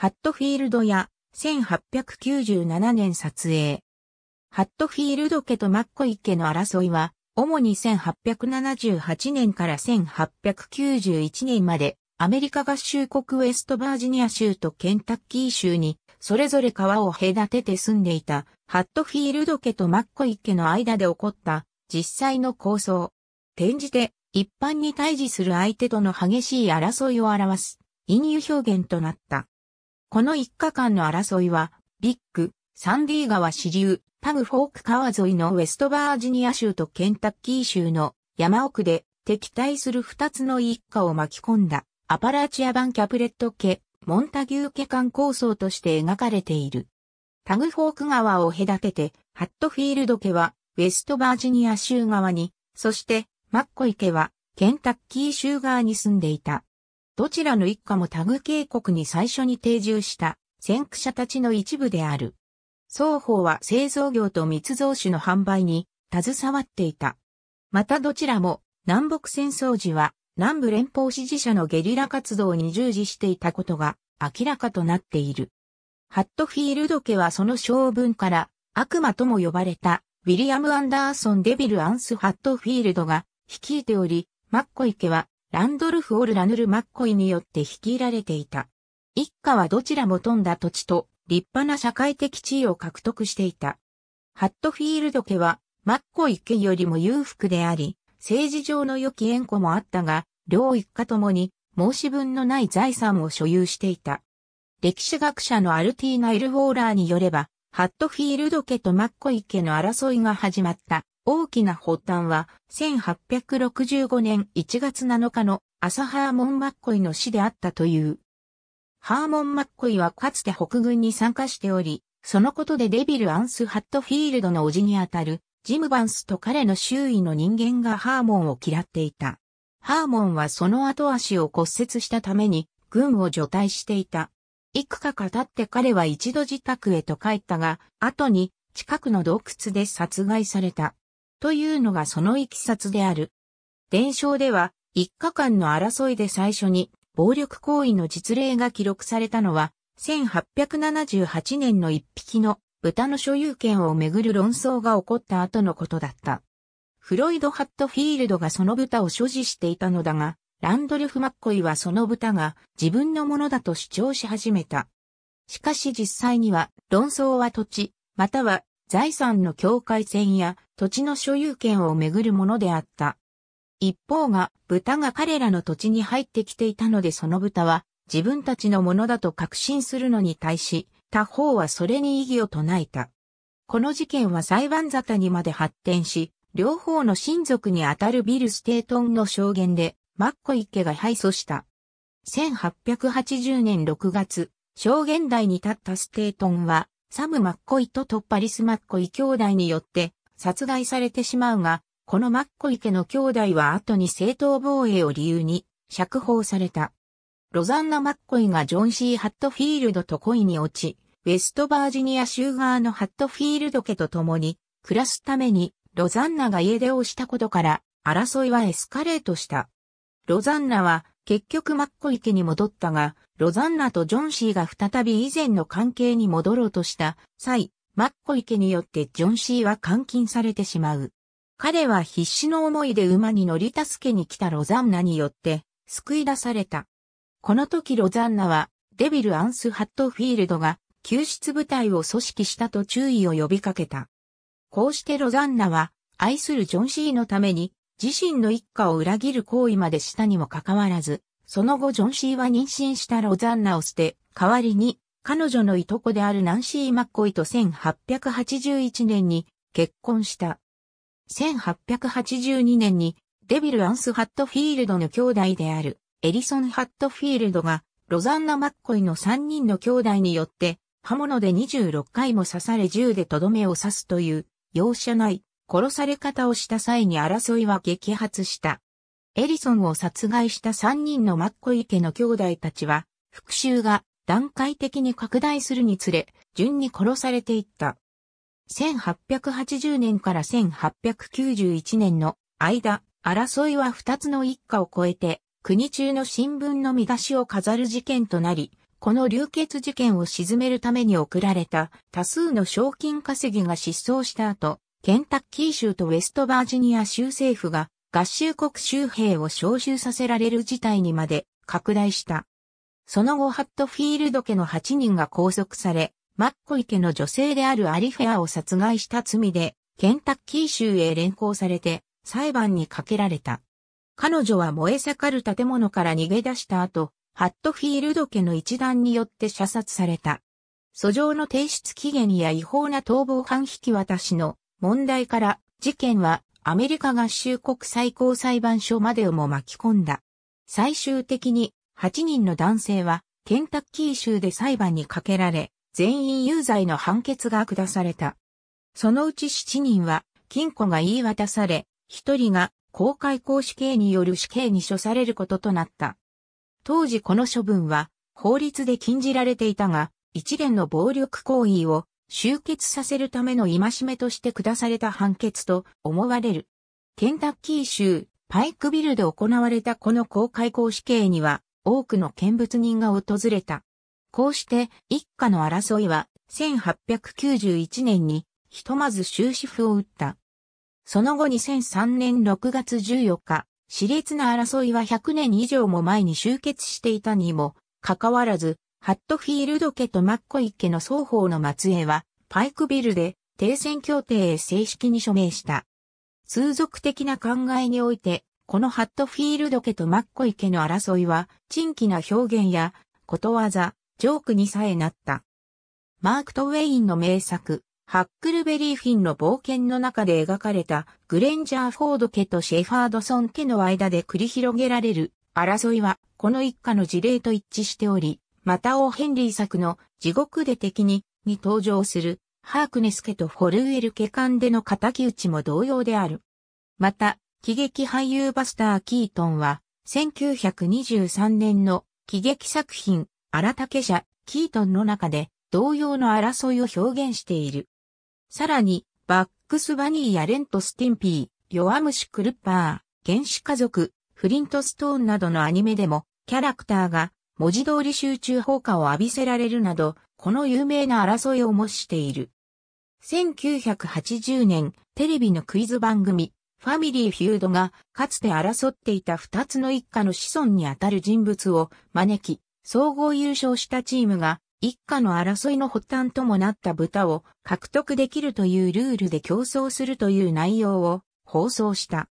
ハットフィールドや、1897年撮影。ハットフィールド家とマッコイ家の争いは、主に1878年から1891年まで、アメリカ合衆国ウェストバージニア州とケンタッキー州に、それぞれ川を隔てて住んでいた、ハットフィールド家とマッコイ家の間で起こった、実際の構想。転じて、一般に対峙する相手との激しい争いを表す、隠喩表現となった。この一家間の争いは、ビッグ、サンディー川支流、パグフォーク川沿いのウェストバージニア州とケンタッキー州の山奥で敵対する二つの一家を巻き込んだアパラチア版キャプレット家、モンタギュー家間構想として描かれている。パグフォーク川を隔てて、ハットフィールド家はウェストバージニア州側に、そしてマッコイ家はケンタッキー州側に住んでいた。どちらの一家もタグ渓谷に最初に定住した先駆者たちの一部である。双方は製造業と密造酒の販売に携わっていた。またどちらも南北戦争時は南部連邦支持者のゲリラ活動に従事していたことが明らかとなっている。ハットフィールド家はその性分から悪魔とも呼ばれたウィリアム・アンダーソン・デビル・アンス・ハットフィールドが率いており、マッコイ家はランドルフ・オル・ラヌル・マッコイによって率いられていた。一家はどちらも富んだ土地と立派な社会的地位を獲得していた。ハットフィールド家はマッコイ家よりも裕福であり、政治上の良き縁故もあったが、両一家ともに申し分のない財産を所有していた。歴史学者のアルティーナ・イルウォーラーによれば、ハットフィールド家とマッコイ家の争いが始まった。大きな発端は、1865年1月7日の朝ハーモン・マッコイの死であったという。ハーモン・マッコイはかつて北軍に参加しており、そのことでデビル・アンス・ハットフィールドの叔父にあたる、ジム・バンスと彼の周囲の人間がハーモンを嫌っていた。ハーモンはその後足を骨折したために、軍を除隊していた。幾日か経って彼は一度自宅へと帰ったが、後に近くの洞窟で殺害された。というのがそのいきさつである。伝承では、一家間の争いで最初に暴力行為の実例が記録されたのは、1878年の一匹の豚の所有権をめぐる論争が起こった後のことだった。フロイド・ハットフィールドがその豚を所持していたのだが、ランドルフ・マッコイはその豚が自分のものだと主張し始めた。しかし実際には論争は土地、または財産の境界線や土地の所有権をめぐるものであった。一方が、豚が彼らの土地に入ってきていたのでその豚は自分たちのものだと確信するのに対し、他方はそれに異議を唱えた。この事件は裁判沙汰にまで発展し、両方の親族にあたるビル・ステートンの証言で、マッコイ家が敗訴した。1880年6月、証言台に立ったステートンは、サム・マッコイとトッパリス・マッコイ兄弟によって殺害されてしまうが、このマッコイ家の兄弟は後に正当防衛を理由に釈放された。ロザンナ・マッコイがジョン・シー・ハットフィールドと恋に落ち、ウェストバージニア州側のハットフィールド家と共に暮らすためにロザンナが家出をしたことから争いはエスカレートした。ロザンナは結局マッコ池に戻ったが、ロザンナとジョンシーが再び以前の関係に戻ろうとした際、マッコ池によってジョンシーは監禁されてしまう。彼は必死の思いで馬に乗り助けに来たロザンナによって救い出された。この時ロザンナはデビル・アンス・ハットフィールドが救出部隊を組織したと注意を呼びかけた。こうしてロザンナは愛するジョンシーのために自身の一家を裏切る行為までしたにもかかわらず、その後ジョン・シーは妊娠したロザンナを捨て、代わりに彼女のいとこであるナンシー・マッコイと1881年に結婚した。1882年にデビル・アンス・ハットフィールドの兄弟であるエリソン・ハットフィールドがロザンナ・マッコイの3人の兄弟によって刃物で26回も刺され銃でとどめを刺すという容赦ない殺され方をした際に争いは激発した。エリソンを殺害した3人のマッコイ家の兄弟たちは、復讐が段階的に拡大するにつれ、順に殺されていった。1880年から1891年の間、争いは2つの一家を超えて、国中の新聞の見出しを飾る事件となり、この流血事件を鎮めるために送られた多数の賞金稼ぎが失踪した後、ケンタッキー州とウェストバージニア州政府が合衆国州兵を招集させられる事態にまで拡大した。その後ハットフィールド家の8人が拘束され、マッコイ家の女性であるアリフェアを殺害した罪で、ケンタッキー州へ連行されて裁判にかけられた。彼女は燃え盛る建物から逃げ出した後、ハットフィールド家の一団によって射殺された。訴状の提出期限や違法な逃亡犯引き渡しの問題から、事件はアメリカ合衆国最高裁判所までをも巻き込んだ。最終的に8人の男性はケンタッキー州で裁判にかけられ、全員有罪の判決が下された。そのうち7人は禁錮が言い渡され、1人が公開公死刑による死刑に処されることとなった。当時この処分は法律で禁じられていたが、一連の暴力行為を終結させるための戒めとして下された判決と思われる。ケンタッキー州パイクビルで行われたこの公開公死刑には多くの見物人が訪れた。こうして一家の争いは1891年にひとまず終止符を打った。その後2003年6月14日、熾烈な争いは100年以上も前に終結していたにもかかわらずハットフィールド家とマッコイ家の双方の末裔は、パイクビルで停戦協定へ正式に署名した。通俗的な考えにおいて、このハットフィールド家とマッコイ家の争いは、珍奇な表現や、ことわざ、ジョークにさえなった。マーク・トウェインの名作、ハックルベリー・フィンの冒険の中で描かれた、グレンジャー・フォード家とシェファードソン家の間で繰り広げられる争いは、この一家の事例と一致しており、またオーヘンリー作の地獄で敵にに登場するハークネス家とフォルウェル家間での敵討ちも同様である。また、喜劇俳優バスター・キートンは、1923年の喜劇作品、荒竹社、キートンの中で、同様の争いを表現している。さらに、バックス・バニーやレント・スティンピー、弱虫クルッパー、原始家族、フリントストーンなどのアニメでも、キャラクターが文字通り集中砲火を浴びせられるなど、この有名な争いを模している。1980年、テレビのクイズ番組、ファミリーフュードが、かつて争っていた二つの一家の子孫にあたる人物を招き、総合優勝したチームが、一家の争いの発端ともなった豚を獲得できるというルールで競争するという内容を放送した。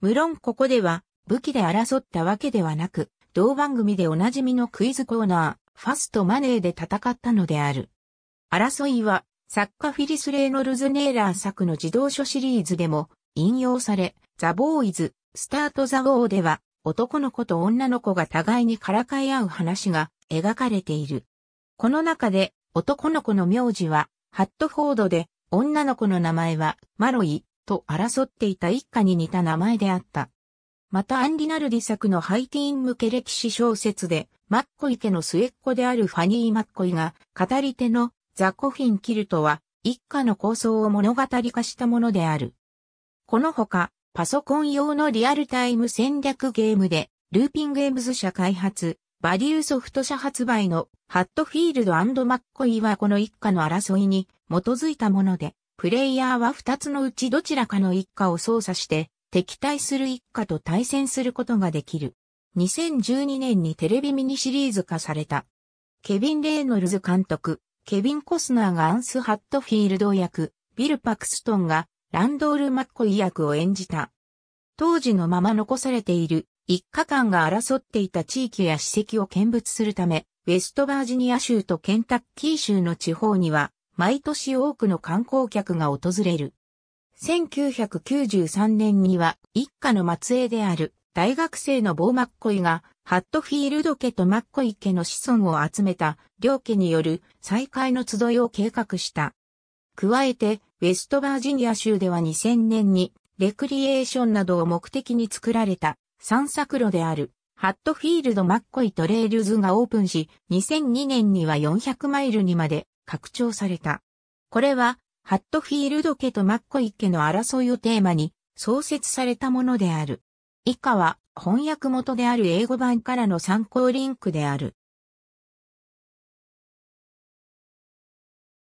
無論ここでは武器で争ったわけではなく、同番組でおなじみのクイズコーナー、ファストマネーで戦ったのである。争いは、作家フィリス・レイノルズ・ネーラー作の児童書シリーズでも引用され、ザ・ボーイズ、スタート・ザ・ゴーでは、男の子と女の子が互いにからかい合う話が描かれている。この中で、男の子の名字は、ハットフォードで、女の子の名前は、マロイ、と争っていた一家に似た名前であった。またアンリナルディ作のハイティーン向け歴史小説で、マッコイ家の末っ子であるファニー・マッコイが、語り手のザ・コフィン・キルトは、一家の構想を物語化したものである。このほか、パソコン用のリアルタイム戦略ゲームで、ルーピングエムズ社開発、バリューソフト社発売のハットフィールドマッコイはこの一家の争いに基づいたもので、プレイヤーは二つのうちどちらかの一家を操作して、敵対する一家と対戦することができる。2012年にテレビミニシリーズ化された。ケビン・レイノルズ監督、ケビン・コスナーがアンス・ハットフィールド役、ビル・パクストンがランドール・マッコイ役を演じた。当時のまま残されている一家間が争っていた地域や史跡を見物するため、ウェストバージニア州とケンタッキー州の地方には、毎年多くの観光客が訪れる。1993年には一家の末裔である大学生のボー・マッコイがハットフィールド家とマッコイ家の子孫を集めた両家による再会の集いを計画した。加えてウェストバージニア州では2000年にレクリエーションなどを目的に作られた散策路であるハットフィールド・マッコイトレールズがオープンし2002年には400マイルにまで拡張された。これはハットフィールド家とマッコイ家の争いをテーマに創設されたものである。以下は翻訳元である英語版からの参考リンクである。